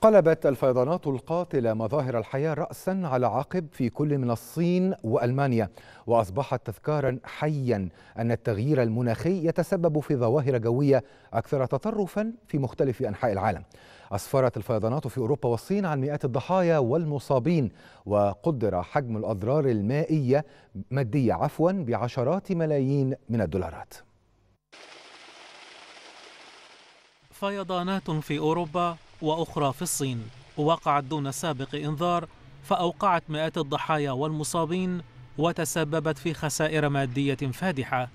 قلبت الفيضانات القاتلة مظاهر الحياة رأسا على عقب في كل من الصين وألمانيا وأصبحت تذكارا حيا أن التغيير المناخي يتسبب في ظواهر جوية أكثر تطرفا في مختلف أنحاء العالم أسفرت الفيضانات في أوروبا والصين عن مئات الضحايا والمصابين وقدر حجم الأضرار المائية مادية عفوا بعشرات ملايين من الدولارات فيضانات في أوروبا وأخرى في الصين وقعت دون سابق إنذار فأوقعت مئات الضحايا والمصابين وتسببت في خسائر مادية فادحة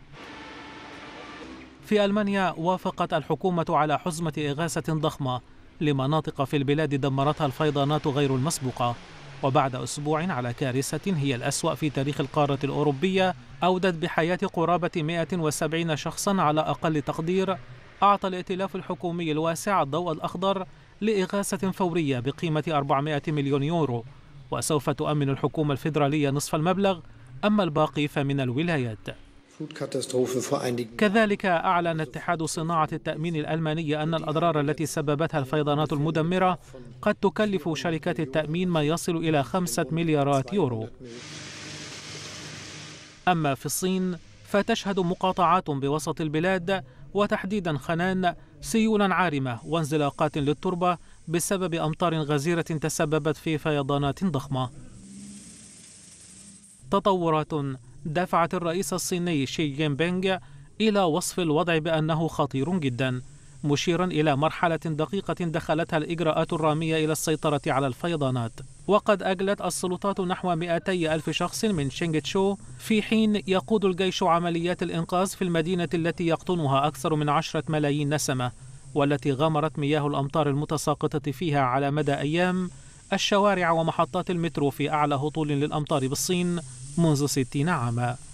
في ألمانيا وافقت الحكومة على حزمة إغاثة ضخمة لمناطق في البلاد دمرتها الفيضانات غير المسبوقة وبعد أسبوع على كارثة هي الأسوأ في تاريخ القارة الأوروبية أودت بحياة قرابة 170 شخصا على أقل تقدير أعطى الائتلاف الحكومي الواسع الضوء الأخضر لإغاثة فورية بقيمة 400 مليون يورو وسوف تؤمن الحكومة الفيدرالية نصف المبلغ أما الباقي فمن الولايات كذلك أعلن اتحاد صناعة التأمين الألماني أن الأضرار التي سببتها الفيضانات المدمرة قد تكلف شركات التأمين ما يصل إلى خمسة مليارات يورو أما في الصين فتشهد مقاطعات بوسط البلاد وتحديدا خنان سيولا عارمة وانزلاقات للتربة بسبب أمطار غزيرة تسببت في فيضانات ضخمة تطورات دفعت الرئيس الصيني شي جين بينغ إلى وصف الوضع بأنه خطير جدا مشيرا إلى مرحلة دقيقة دخلتها الإجراءات الرامية إلى السيطرة على الفيضانات وقد أجلت السلطات نحو 200 ألف شخص من شينغتشو في حين يقود الجيش عمليات الإنقاذ في المدينة التي يقطنها أكثر من عشرة ملايين نسمة والتي غمرت مياه الأمطار المتساقطة فيها على مدى أيام الشوارع ومحطات المترو في أعلى هطول للأمطار بالصين منذ ستين عاماً